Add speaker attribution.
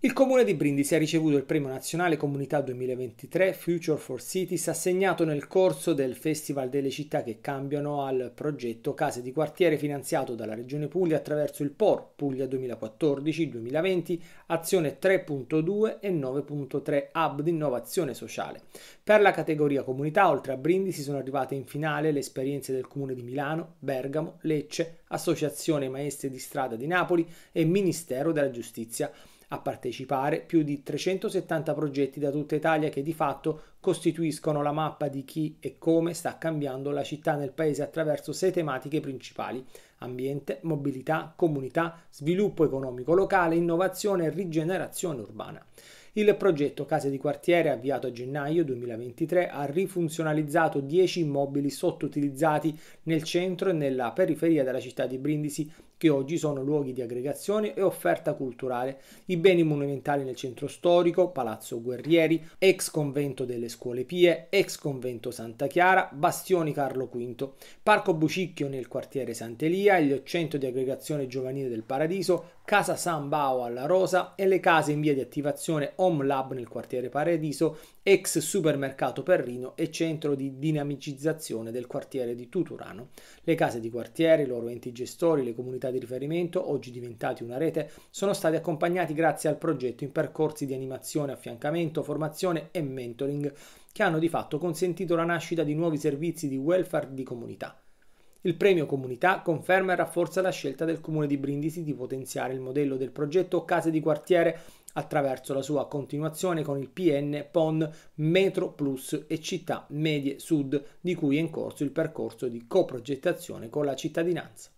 Speaker 1: Il comune di Brindisi ha ricevuto il premio nazionale Comunità 2023 Future for Cities assegnato nel corso del Festival delle città che cambiano al progetto Case di quartiere finanziato dalla Regione Puglia attraverso il POR Puglia 2014-2020, azione 3.2 e 9.3 Hub di innovazione sociale. Per la categoria comunità, oltre a Brindisi, sono arrivate in finale le esperienze del comune di Milano, Bergamo, Lecce, Associazione Maestri di Strada di Napoli e Ministero della Giustizia. A partecipare più di 370 progetti da tutta Italia che di fatto costituiscono la mappa di chi e come sta cambiando la città nel paese attraverso sei tematiche principali ambiente, mobilità, comunità, sviluppo economico locale, innovazione e rigenerazione urbana. Il progetto Case di Quartiere, avviato a gennaio 2023, ha rifunzionalizzato 10 immobili sottoutilizzati nel centro e nella periferia della città di Brindisi, che oggi sono luoghi di aggregazione e offerta culturale. I beni monumentali nel centro storico, Palazzo Guerrieri, ex convento delle Scuole Pie, ex convento Santa Chiara, Bastioni Carlo V, Parco Bucicchio nel quartiere Sant'Elia, il centro di aggregazione giovanile del Paradiso, Casa San Bao alla Rosa e le case in via di attivazione Home Lab nel quartiere Paradiso, ex supermercato Perrino e centro di dinamicizzazione del quartiere di Tuturano. Le case di quartiere, i loro enti gestori, le comunità di riferimento, oggi diventati una rete, sono stati accompagnati grazie al progetto in percorsi di animazione, affiancamento, formazione e mentoring che hanno di fatto consentito la nascita di nuovi servizi di welfare di comunità. Il premio comunità conferma e rafforza la scelta del comune di Brindisi di potenziare il modello del progetto Case di quartiere attraverso la sua continuazione con il PN PON Metro Plus e Città Medie Sud, di cui è in corso il percorso di coprogettazione con la cittadinanza.